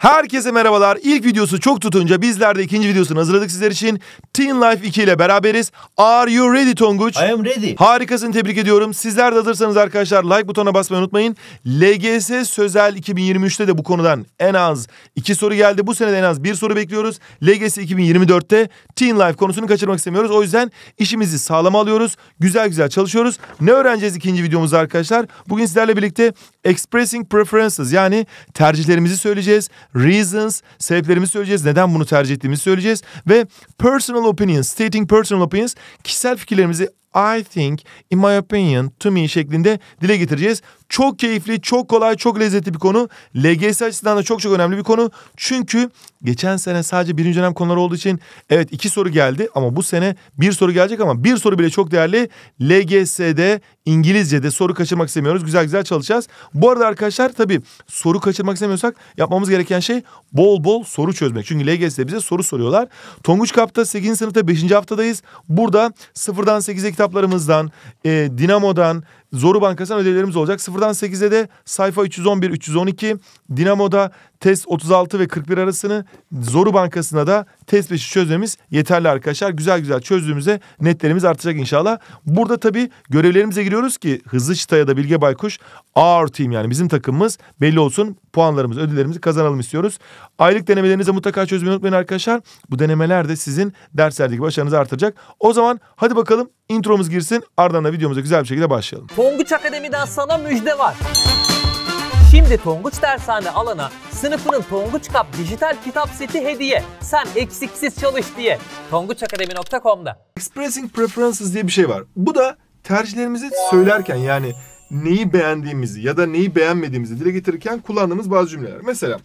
Herkese merhabalar. İlk videosu çok tutunca bizler de ikinci videosunu hazırladık sizler için. Teen Life 2 ile beraberiz. Are you ready Tonguç? I am ready. Harikasın tebrik ediyorum. Sizler de hazırsanız arkadaşlar like butonuna basmayı unutmayın. LGS Sözel 2023'te de bu konudan en az iki soru geldi. Bu sene de en az bir soru bekliyoruz. LGS 2024'te Teen Life konusunu kaçırmak istemiyoruz. O yüzden işimizi sağlam alıyoruz. Güzel güzel çalışıyoruz. Ne öğreneceğiz ikinci videomuzda arkadaşlar? Bugün sizlerle birlikte Expressing Preferences yani tercihlerimizi söyleyeceğiz reasons, sebeplerimizi söyleyeceğiz. Neden bunu tercih ettiğimizi söyleyeceğiz. Ve personal opinions, stating personal opinions, kişisel fikirlerimizi I think, in my opinion, to me şeklinde dile getireceğiz. Çok keyifli, çok kolay, çok lezzetli bir konu. LGS açısından da çok çok önemli bir konu. Çünkü geçen sene sadece birinci dönem konuları olduğu için evet iki soru geldi ama bu sene bir soru gelecek ama bir soru bile çok değerli. LGS'de İngilizce'de soru kaçırmak istemiyoruz. Güzel güzel çalışacağız. Bu arada arkadaşlar tabii soru kaçırmak istemiyorsak yapmamız gereken şey bol bol soru çözmek. Çünkü LGS'de bize soru soruyorlar. Tonguç Kap'ta 8. sınıfta 5. haftadayız. Burada 0'dan 8'e kitaplarımızdan, e, Dinamo'dan, Zoru Bankası'ndan ödevlerimiz olacak. Sıfırdan 8'e de sayfa 311-312, Dinamo'da test 36 ve 41 arasını Zoru Bankası'na da test 5'i çözmemiz yeterli arkadaşlar. Güzel güzel çözdüğümüzde netlerimiz artacak inşallah. Burada tabii görevlerimize giriyoruz ki Hızlı Çıta ya da Bilge Baykuş ağır team yani bizim takımımız belli olsun. Puanlarımız, ödüllerimizi kazanalım istiyoruz. Aylık denemelerinize mutlaka çözmeyi unutmayın arkadaşlar. Bu denemeler de sizin derslerdeki başarınızı artıracak. O zaman hadi bakalım intromuz girsin. Ardından da videomuza güzel bir şekilde başlayalım. Tonguç Akademi'den sana müjde var. Şimdi Tonguç Dershane alana sınıfının Tonguç Kap dijital kitap seti hediye. Sen eksiksiz çalış diye. tonguçakademi.com'da. Expressing Preferences diye bir şey var. Bu da tercihlerimizi söylerken yani neyi beğendiğimizi ya da neyi beğenmediğimizi dile getirirken kullandığımız bazı cümleler. Mesela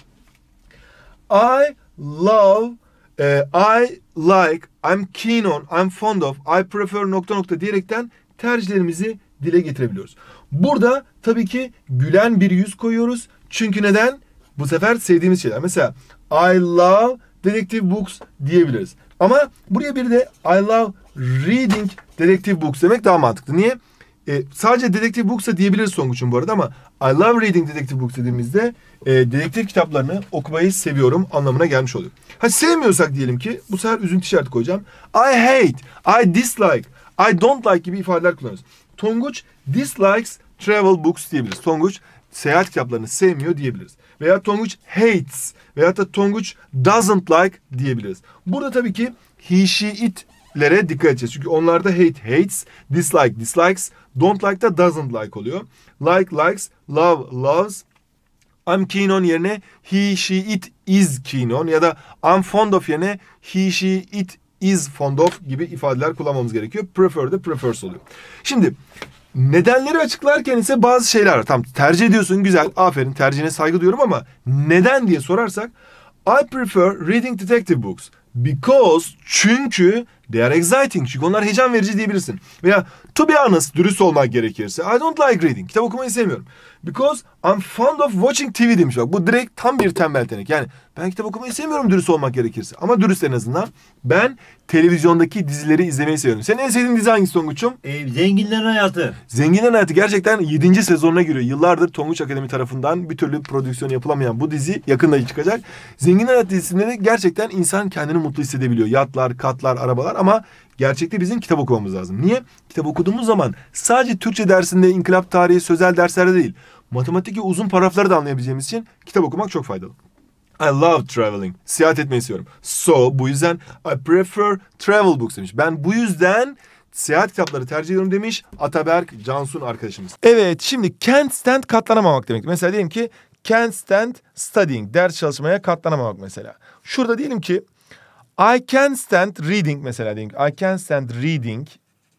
I love, eh, I like, I'm keen on, I'm fond of, I prefer nokta nokta diyerekten tercihlerimizi dile getirebiliyoruz. Burada tabii ki gülen bir yüz koyuyoruz. Çünkü neden? Bu sefer sevdiğimiz şeyler. Mesela I love detective books diyebiliriz. Ama buraya bir de I love reading detective books demek daha mantıklı. Niye? E, sadece dedektif books'a diyebiliriz Songuç'un bu arada ama I love reading detective books dediğimizde e, dedektif kitaplarını okumayı seviyorum anlamına gelmiş oluyor. Ha sevmiyorsak diyelim ki bu sefer üzüntü işareti koyacağım. I hate, I dislike, I don't like gibi ifadeler kullanıyoruz. Tonguç dislikes travel books diyebiliriz. Tonguç seyahat kitaplarını sevmiyor diyebiliriz. Veya Tonguç hates veya da Tonguç doesn't like diyebiliriz. Burada tabii ki he, she, itlere dikkat edeceğiz. Çünkü onlarda hate hates, dislike dislikes, don't like da doesn't like oluyor. Like likes, love loves, I'm keen on yerine he, she, it is keen on ya da I'm fond of yerine he, she, it is fond of gibi ifadeler kullanmamız gerekiyor. Prefer de prefers oluyor. Şimdi nedenleri açıklarken ise bazı şeyler tam tercih ediyorsun güzel aferin tercihine saygı duyuyorum ama neden diye sorarsak I prefer reading detective books because çünkü they are exciting çünkü onlar heyecan verici diyebilirsin. Veya to be honest dürüst olmak gerekirse I don't like reading kitap okumayı sevmiyorum. Because I'm fond of watching TV demiş. Bak bu direkt tam bir tembel tenek. Yani ben kitap okumayı sevmiyorum dürüst olmak gerekirse. Ama dürüst en azından. Ben televizyondaki dizileri izlemeyi seviyorum. Senin en sevdiğin dizi hangisi Tonguç'um? E, Zenginlerin Hayatı. Zenginlerin Hayatı gerçekten 7. sezonuna giriyor. Yıllardır Tonguç Akademi tarafından bir türlü prodüksiyon yapılamayan bu dizi yakında çıkacak. Zenginlerin Hayatı dizisinde de gerçekten insan kendini mutlu hissedebiliyor. Yatlar, katlar, arabalar ama gerçekte bizim kitap okumamız lazım. Niye? Kitap okuduğumuz zaman sadece Türkçe dersinde, inkılap tarihi, sözel derslerde değil. matematikte uzun paragrafları da anlayabileceğimiz için kitap okumak çok faydalı. I love traveling. Seyahat etmeyi seviyorum. So bu yüzden I prefer travel books demiş. Ben bu yüzden seyahat kitapları tercih ediyorum demiş Ataberk Cansun arkadaşımız. Evet şimdi can't stand katlanamamak demek. Mesela diyelim ki can't stand studying. Ders çalışmaya katlanamamak mesela. Şurada diyelim ki I can stand reading mesela diyelim. I can stand reading.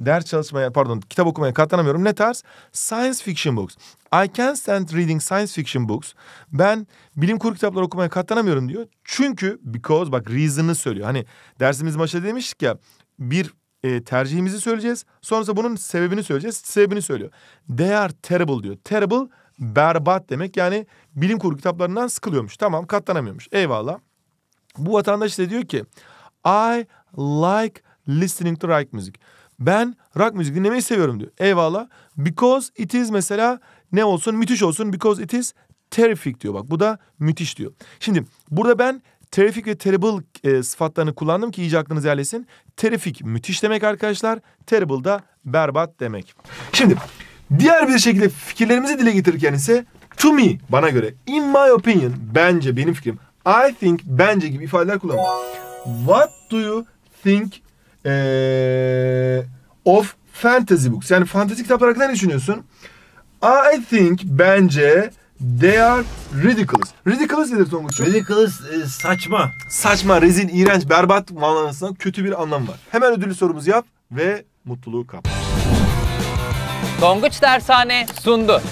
Ders çalışmaya pardon kitap okumaya katlanamıyorum. Ne tarz? Science fiction books. I can stand reading science fiction books. Ben bilim kurgu kitapları okumaya katlanamıyorum diyor. Çünkü because bak reason'ı söylüyor. Hani dersimiz başta demiştik ya bir e, tercihimizi söyleyeceğiz. Sonrasında bunun sebebini söyleyeceğiz. Sebebini söylüyor. They are terrible diyor. Terrible berbat demek. Yani bilim kurgu kitaplarından sıkılıyormuş. Tamam katlanamıyormuş. Eyvallah. Bu vatandaş da diyor ki I like listening to rock music. Ben rock müzik dinlemeyi seviyorum diyor. Eyvallah. Because it is mesela ne olsun müthiş olsun. Because it is terrific diyor bak. Bu da müthiş diyor. Şimdi burada ben terrific ve terrible e, sıfatlarını kullandım ki iyice aklınız yerleşsin. Terrific müthiş demek arkadaşlar. Terrible da berbat demek. Şimdi diğer bir şekilde fikirlerimizi dile getirirken ise to me bana göre in my opinion bence benim fikrim I think bence gibi ifadeler kullanılır. What do you think ee, of fantasy books? Yani fantasy kitaplar hakkında ne düşünüyorsun? I think bence They are ridiculous. Ridiculous nedir Tonguç'um? Ridiculous e, saçma. Saçma, rezil, iğrenç, berbat manasından kötü bir anlam var. Hemen ödüllü sorumuzu yap ve mutluluğu kap. Tonguç Dershane sundu.